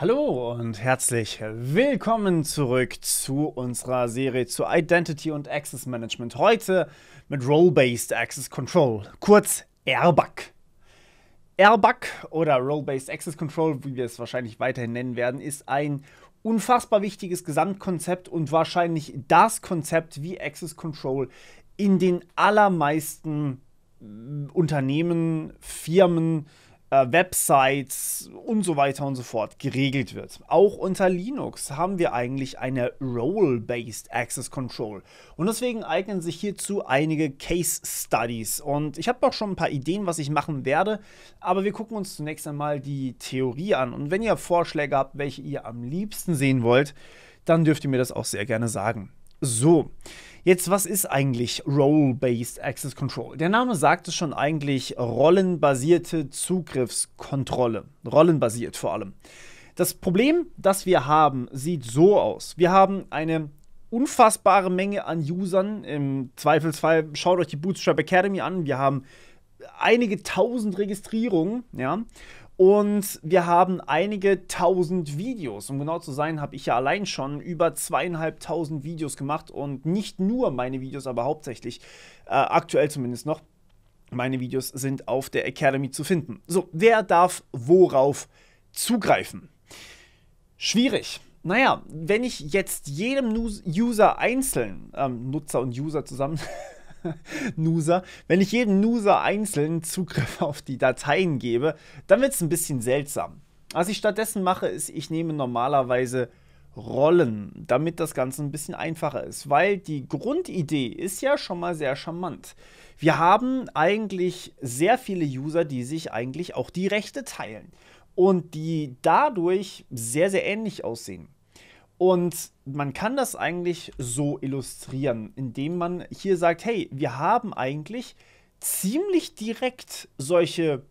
Hallo und herzlich willkommen zurück zu unserer Serie zu Identity und Access Management. Heute mit Role-Based Access Control, kurz RBAC. RBAC oder Role-Based Access Control, wie wir es wahrscheinlich weiterhin nennen werden, ist ein unfassbar wichtiges Gesamtkonzept und wahrscheinlich das Konzept, wie Access Control in den allermeisten äh, Unternehmen, Firmen, äh, äh, Websites und so weiter und so fort geregelt wird. Auch unter Linux haben wir eigentlich eine Role-Based Access Control. Und deswegen eignen sich hierzu einige Case Studies. Und ich habe auch schon ein paar Ideen, was ich machen werde. Aber wir gucken uns zunächst einmal die Theorie an. Und wenn ihr Vorschläge habt, welche ihr am liebsten sehen wollt, dann dürft ihr mir das auch sehr gerne sagen. So, jetzt was ist eigentlich Role-Based Access Control? Der Name sagt es schon eigentlich, rollenbasierte Zugriffskontrolle. Rollenbasiert vor allem. Das Problem, das wir haben, sieht so aus. Wir haben eine unfassbare Menge an Usern. Im Zweifelsfall schaut euch die Bootstrap Academy an. Wir haben einige tausend Registrierungen, ja. Und wir haben einige tausend Videos. Um genau zu sein, habe ich ja allein schon über zweieinhalbtausend Videos gemacht und nicht nur meine Videos, aber hauptsächlich, äh, aktuell zumindest noch, meine Videos sind auf der Academy zu finden. So, wer darf worauf zugreifen? Schwierig. Naja, wenn ich jetzt jedem User einzeln, ähm, Nutzer und User zusammen, Nuser. Wenn ich jedem Nuser einzeln Zugriff auf die Dateien gebe, dann wird es ein bisschen seltsam. Was ich stattdessen mache, ist, ich nehme normalerweise Rollen, damit das Ganze ein bisschen einfacher ist, weil die Grundidee ist ja schon mal sehr charmant. Wir haben eigentlich sehr viele User, die sich eigentlich auch die Rechte teilen und die dadurch sehr, sehr ähnlich aussehen. Und man kann das eigentlich so illustrieren, indem man hier sagt, hey, wir haben eigentlich ziemlich direkt solche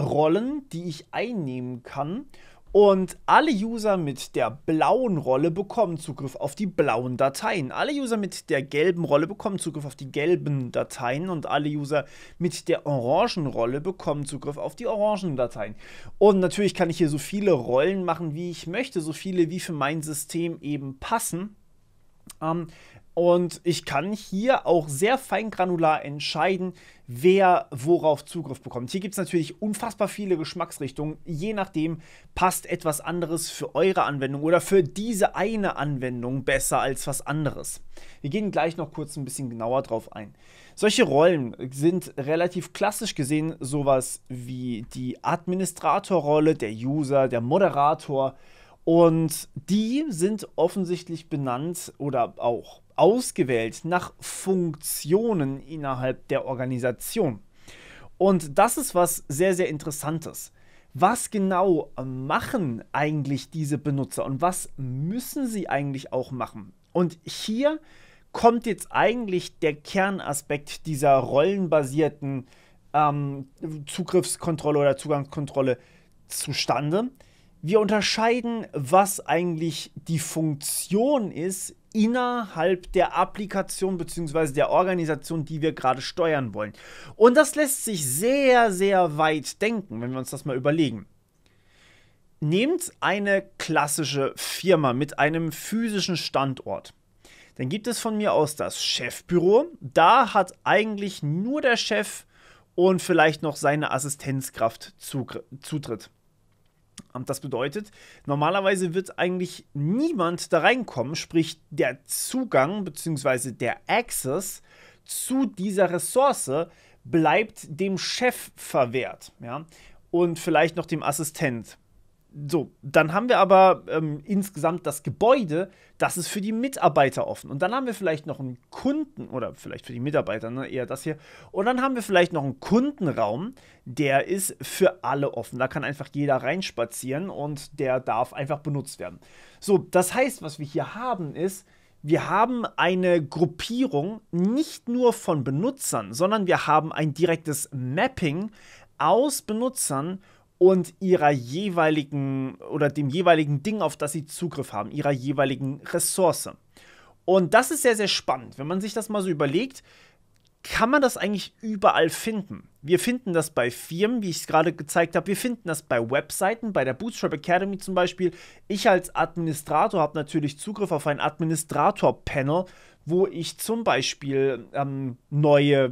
Rollen, die ich einnehmen kann. Und alle User mit der blauen Rolle bekommen Zugriff auf die blauen Dateien. Alle User mit der gelben Rolle bekommen Zugriff auf die gelben Dateien. Und alle User mit der orangen Rolle bekommen Zugriff auf die orangen Dateien. Und natürlich kann ich hier so viele Rollen machen, wie ich möchte. So viele, wie für mein System eben passen. Ähm, und ich kann hier auch sehr feingranular entscheiden, wer worauf Zugriff bekommt. Hier gibt es natürlich unfassbar viele Geschmacksrichtungen. Je nachdem passt etwas anderes für eure Anwendung oder für diese eine Anwendung besser als was anderes. Wir gehen gleich noch kurz ein bisschen genauer drauf ein. Solche Rollen sind relativ klassisch gesehen sowas wie die Administratorrolle, der User, der Moderator, und die sind offensichtlich benannt oder auch ausgewählt nach Funktionen innerhalb der Organisation. Und das ist was sehr, sehr Interessantes. Was genau machen eigentlich diese Benutzer und was müssen sie eigentlich auch machen? Und hier kommt jetzt eigentlich der Kernaspekt dieser rollenbasierten ähm, Zugriffskontrolle oder Zugangskontrolle zustande wir unterscheiden, was eigentlich die Funktion ist innerhalb der Applikation bzw. der Organisation, die wir gerade steuern wollen. Und das lässt sich sehr, sehr weit denken, wenn wir uns das mal überlegen. Nehmt eine klassische Firma mit einem physischen Standort. Dann gibt es von mir aus das Chefbüro. Da hat eigentlich nur der Chef und vielleicht noch seine Assistenzkraft Zutritt. Und das bedeutet, normalerweise wird eigentlich niemand da reinkommen, sprich der Zugang bzw. der Access zu dieser Ressource bleibt dem Chef verwehrt, ja, und vielleicht noch dem Assistent. So, dann haben wir aber ähm, insgesamt das Gebäude, das ist für die Mitarbeiter offen. Und dann haben wir vielleicht noch einen Kunden, oder vielleicht für die Mitarbeiter, ne, eher das hier. Und dann haben wir vielleicht noch einen Kundenraum, der ist für alle offen. Da kann einfach jeder reinspazieren und der darf einfach benutzt werden. So, das heißt, was wir hier haben, ist, wir haben eine Gruppierung nicht nur von Benutzern, sondern wir haben ein direktes Mapping aus Benutzern und ihrer jeweiligen oder dem jeweiligen Ding, auf das sie Zugriff haben, ihrer jeweiligen Ressource. Und das ist sehr, sehr spannend. Wenn man sich das mal so überlegt, kann man das eigentlich überall finden. Wir finden das bei Firmen, wie ich es gerade gezeigt habe. Wir finden das bei Webseiten, bei der Bootstrap Academy zum Beispiel. Ich als Administrator habe natürlich Zugriff auf ein Administrator-Panel, wo ich zum Beispiel ähm, neue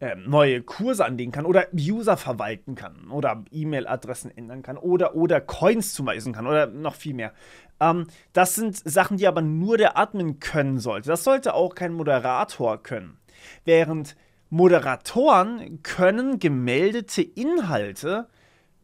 äh, neue Kurse anlegen kann oder User verwalten kann oder E-Mail-Adressen ändern kann oder, oder Coins zuweisen kann oder noch viel mehr. Ähm, das sind Sachen, die aber nur der Admin können sollte. Das sollte auch kein Moderator können. Während Moderatoren können gemeldete Inhalte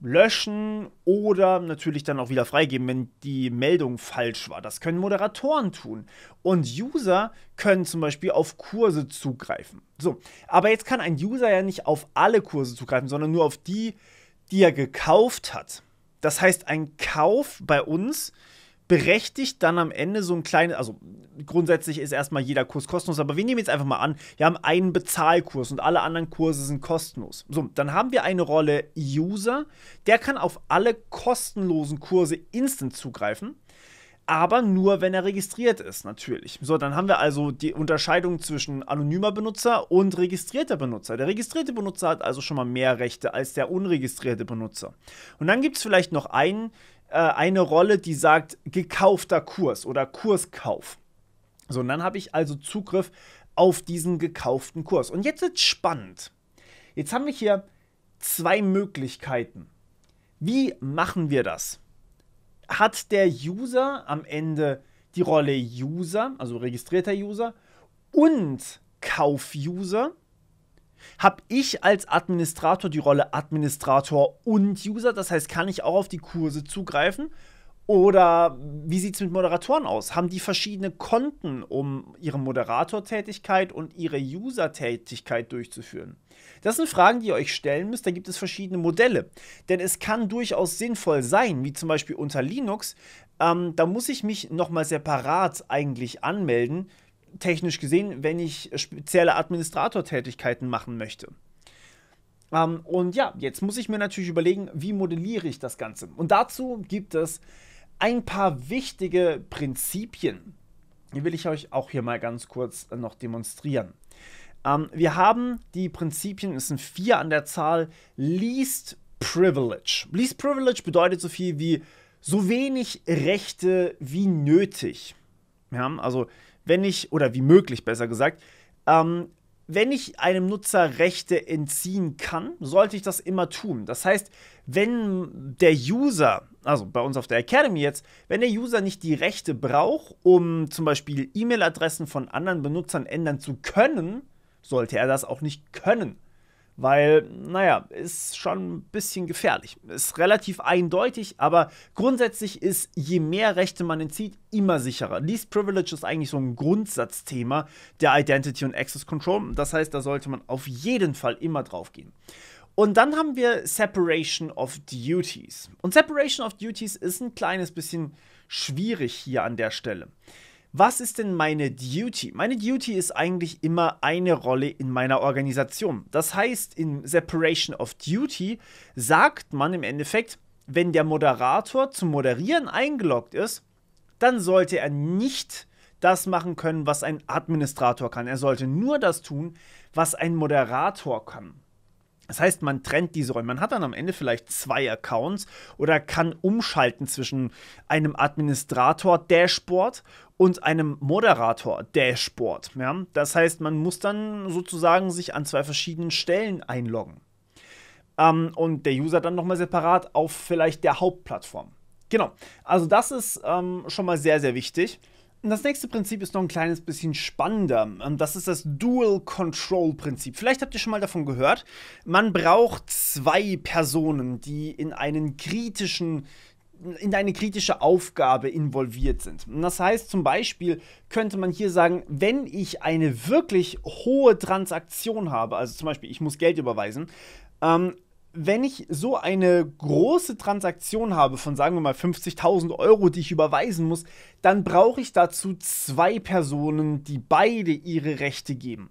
löschen oder natürlich dann auch wieder freigeben, wenn die Meldung falsch war. Das können Moderatoren tun. Und User können zum Beispiel auf Kurse zugreifen. So, aber jetzt kann ein User ja nicht auf alle Kurse zugreifen, sondern nur auf die, die er gekauft hat. Das heißt, ein Kauf bei uns berechtigt dann am Ende so ein kleines, also grundsätzlich ist erstmal jeder Kurs kostenlos, aber wir nehmen jetzt einfach mal an, wir haben einen Bezahlkurs und alle anderen Kurse sind kostenlos. So, dann haben wir eine Rolle User, der kann auf alle kostenlosen Kurse instant zugreifen. Aber nur, wenn er registriert ist, natürlich. So, dann haben wir also die Unterscheidung zwischen anonymer Benutzer und registrierter Benutzer. Der registrierte Benutzer hat also schon mal mehr Rechte als der unregistrierte Benutzer. Und dann gibt es vielleicht noch einen äh, eine Rolle, die sagt gekaufter Kurs oder Kurskauf. So, und dann habe ich also Zugriff auf diesen gekauften Kurs. Und jetzt wird spannend. Jetzt haben wir hier zwei Möglichkeiten. Wie machen wir das? Hat der User am Ende die Rolle User, also registrierter User und Kauf-User? habe ich als Administrator die Rolle Administrator und User? Das heißt, kann ich auch auf die Kurse zugreifen? Oder wie sieht es mit Moderatoren aus? Haben die verschiedene Konten, um ihre Moderatortätigkeit und ihre User-Tätigkeit durchzuführen? Das sind Fragen, die ihr euch stellen müsst. Da gibt es verschiedene Modelle. Denn es kann durchaus sinnvoll sein, wie zum Beispiel unter Linux. Ähm, da muss ich mich nochmal separat eigentlich anmelden technisch gesehen, wenn ich spezielle Administratortätigkeiten machen möchte. Ähm, und ja, jetzt muss ich mir natürlich überlegen, wie modelliere ich das Ganze. Und dazu gibt es ein paar wichtige Prinzipien. Die will ich euch auch hier mal ganz kurz noch demonstrieren. Ähm, wir haben die Prinzipien, es sind vier an der Zahl, Least Privilege. Least Privilege bedeutet so viel wie so wenig Rechte wie nötig. Ja, also wenn ich, oder wie möglich besser gesagt, ähm, wenn ich einem Nutzer Rechte entziehen kann, sollte ich das immer tun. Das heißt, wenn der User, also bei uns auf der Academy jetzt, wenn der User nicht die Rechte braucht, um zum Beispiel E-Mail-Adressen von anderen Benutzern ändern zu können, sollte er das auch nicht können weil, naja, ist schon ein bisschen gefährlich. Ist relativ eindeutig, aber grundsätzlich ist, je mehr Rechte man entzieht, immer sicherer. Least Privilege ist eigentlich so ein Grundsatzthema der Identity und Access Control. Das heißt, da sollte man auf jeden Fall immer drauf gehen. Und dann haben wir Separation of Duties. Und Separation of Duties ist ein kleines bisschen schwierig hier an der Stelle. Was ist denn meine Duty? Meine Duty ist eigentlich immer eine Rolle in meiner Organisation. Das heißt, in Separation of Duty sagt man im Endeffekt, wenn der Moderator zum Moderieren eingeloggt ist, dann sollte er nicht das machen können, was ein Administrator kann. Er sollte nur das tun, was ein Moderator kann. Das heißt, man trennt diese Rollen. Man hat dann am Ende vielleicht zwei Accounts oder kann umschalten zwischen einem Administrator-Dashboard und einem Moderator-Dashboard. Ja? Das heißt, man muss dann sozusagen sich an zwei verschiedenen Stellen einloggen. Ähm, und der User dann nochmal separat auf vielleicht der Hauptplattform. Genau, also das ist ähm, schon mal sehr, sehr wichtig. Das nächste Prinzip ist noch ein kleines bisschen spannender. Ähm, das ist das Dual Control Prinzip. Vielleicht habt ihr schon mal davon gehört. Man braucht zwei Personen, die in einen kritischen in eine kritische Aufgabe involviert sind. Und das heißt zum Beispiel könnte man hier sagen, wenn ich eine wirklich hohe Transaktion habe, also zum Beispiel ich muss Geld überweisen, ähm, wenn ich so eine große Transaktion habe von sagen wir mal 50.000 Euro, die ich überweisen muss, dann brauche ich dazu zwei Personen, die beide ihre Rechte geben.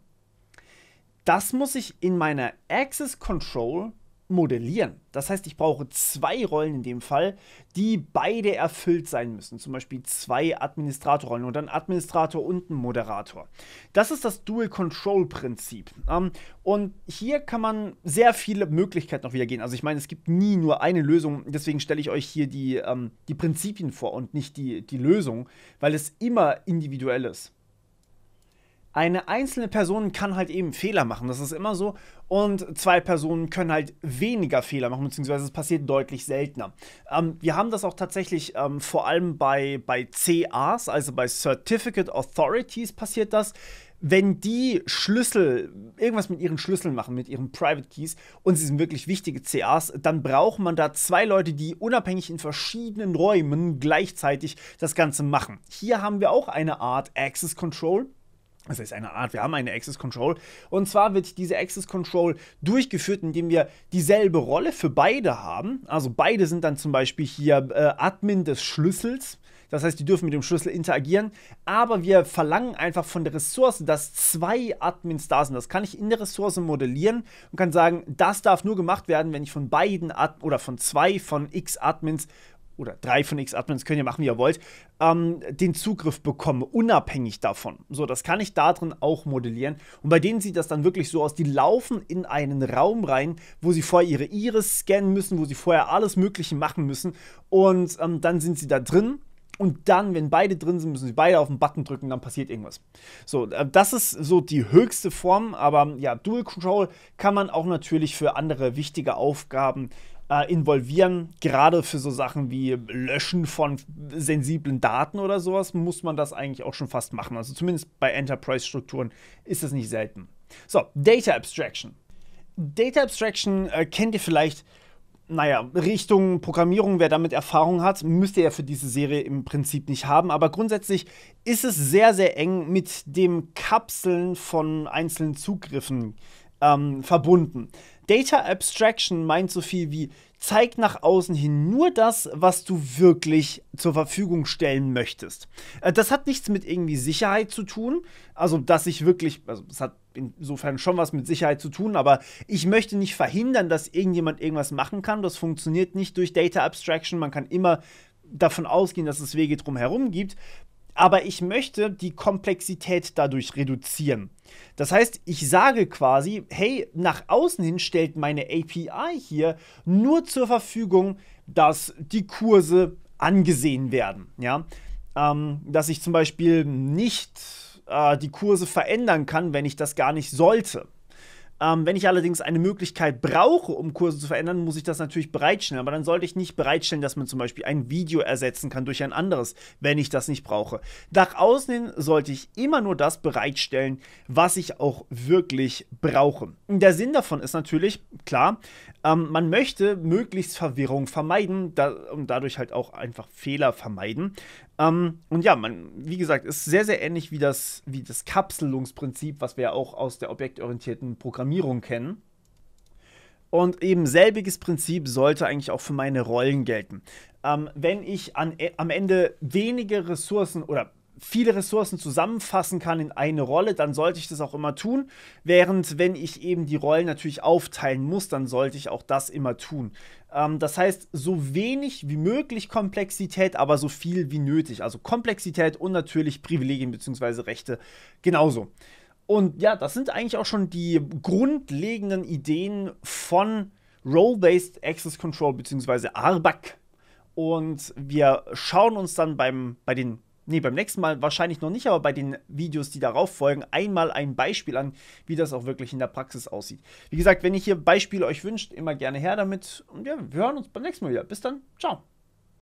Das muss ich in meiner Access Control modellieren. Das heißt, ich brauche zwei Rollen in dem Fall, die beide erfüllt sein müssen. Zum Beispiel zwei Administratorrollen oder ein Administrator und ein Moderator. Das ist das Dual-Control-Prinzip. Ähm, und hier kann man sehr viele Möglichkeiten noch wieder gehen. Also ich meine, es gibt nie nur eine Lösung. Deswegen stelle ich euch hier die, ähm, die Prinzipien vor und nicht die, die Lösung, weil es immer individuell ist eine einzelne Person kann halt eben Fehler machen, das ist immer so. Und zwei Personen können halt weniger Fehler machen, beziehungsweise es passiert deutlich seltener. Ähm, wir haben das auch tatsächlich ähm, vor allem bei, bei CAs, also bei Certificate Authorities passiert das. Wenn die Schlüssel, irgendwas mit ihren Schlüsseln machen, mit ihren Private Keys, und sie sind wirklich wichtige CAs, dann braucht man da zwei Leute, die unabhängig in verschiedenen Räumen gleichzeitig das Ganze machen. Hier haben wir auch eine Art Access Control, das ist eine Art, wir haben eine Access Control. Und zwar wird diese Access Control durchgeführt, indem wir dieselbe Rolle für beide haben. Also beide sind dann zum Beispiel hier äh, Admin des Schlüssels. Das heißt, die dürfen mit dem Schlüssel interagieren. Aber wir verlangen einfach von der Ressource, dass zwei Admins da sind. Das kann ich in der Ressource modellieren und kann sagen, das darf nur gemacht werden, wenn ich von beiden Ad oder von zwei von x Admins oder drei von X-Admins, könnt ihr machen, wie ihr wollt, ähm, den Zugriff bekommen, unabhängig davon. So, das kann ich da drin auch modellieren. Und bei denen sieht das dann wirklich so aus, die laufen in einen Raum rein, wo sie vorher ihre Iris scannen müssen, wo sie vorher alles Mögliche machen müssen. Und ähm, dann sind sie da drin und dann, wenn beide drin sind, müssen sie beide auf den Button drücken, dann passiert irgendwas. So, äh, das ist so die höchste Form, aber ja, Dual Control kann man auch natürlich für andere wichtige Aufgaben äh, involvieren. Gerade für so Sachen wie Löschen von sensiblen Daten oder sowas muss man das eigentlich auch schon fast machen. Also zumindest bei Enterprise-Strukturen ist das nicht selten. So, Data Abstraction. Data Abstraction äh, kennt ihr vielleicht naja, Richtung Programmierung, wer damit Erfahrung hat, müsst ihr ja für diese Serie im Prinzip nicht haben. Aber grundsätzlich ist es sehr, sehr eng mit dem Kapseln von einzelnen Zugriffen ähm, verbunden. Data Abstraction meint so viel wie zeig nach außen hin nur das, was du wirklich zur Verfügung stellen möchtest. Äh, das hat nichts mit irgendwie Sicherheit zu tun, also dass ich wirklich, also es hat insofern schon was mit Sicherheit zu tun, aber ich möchte nicht verhindern, dass irgendjemand irgendwas machen kann. Das funktioniert nicht durch Data Abstraction. Man kann immer davon ausgehen, dass es Wege drumherum gibt aber ich möchte die Komplexität dadurch reduzieren. Das heißt, ich sage quasi, hey, nach außen hin stellt meine API hier nur zur Verfügung, dass die Kurse angesehen werden. Ja? Ähm, dass ich zum Beispiel nicht äh, die Kurse verändern kann, wenn ich das gar nicht sollte. Ähm, wenn ich allerdings eine Möglichkeit brauche, um Kurse zu verändern, muss ich das natürlich bereitstellen. Aber dann sollte ich nicht bereitstellen, dass man zum Beispiel ein Video ersetzen kann durch ein anderes, wenn ich das nicht brauche. Nach außen hin sollte ich immer nur das bereitstellen, was ich auch wirklich brauche. Der Sinn davon ist natürlich, klar, ähm, man möchte möglichst Verwirrung vermeiden da, und dadurch halt auch einfach Fehler vermeiden. Ähm, und ja, man, wie gesagt, ist sehr, sehr ähnlich wie das, wie das Kapselungsprinzip, was wir ja auch aus der objektorientierten Programmierung kennen. Und eben selbiges Prinzip sollte eigentlich auch für meine Rollen gelten. Ähm, wenn ich an, äh, am Ende wenige Ressourcen oder viele Ressourcen zusammenfassen kann in eine Rolle, dann sollte ich das auch immer tun. Während wenn ich eben die Rollen natürlich aufteilen muss, dann sollte ich auch das immer tun. Ähm, das heißt, so wenig wie möglich Komplexität, aber so viel wie nötig. Also Komplexität und natürlich Privilegien bzw. Rechte genauso. Und ja, das sind eigentlich auch schon die grundlegenden Ideen von Role-Based Access Control bzw. ARBAC. Und wir schauen uns dann beim, bei den nee, beim nächsten Mal wahrscheinlich noch nicht, aber bei den Videos, die darauf folgen, einmal ein Beispiel an, wie das auch wirklich in der Praxis aussieht. Wie gesagt, wenn ihr hier Beispiele euch wünscht, immer gerne her damit. Und ja, wir hören uns beim nächsten Mal wieder. Bis dann, ciao.